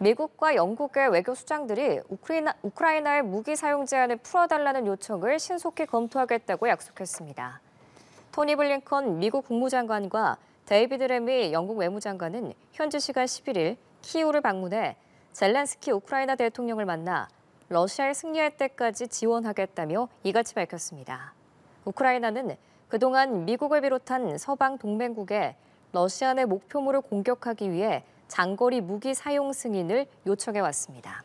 미국과 영국의 외교 수장들이 우크라이나, 우크라이나의 무기 사용 제한을 풀어달라는 요청을 신속히 검토하겠다고 약속했습니다. 토니 블링컨 미국 국무장관과 데이비드 램이 영국 외무장관은 현지 시간 11일 키우를 방문해 젤렌스키 우크라이나 대통령을 만나 러시아에 승리할 때까지 지원하겠다며 이같이 밝혔습니다. 우크라이나는 그동안 미국을 비롯한 서방 동맹국에 러시아 내 목표물을 공격하기 위해 장거리 무기 사용 승인을 요청해 왔습니다.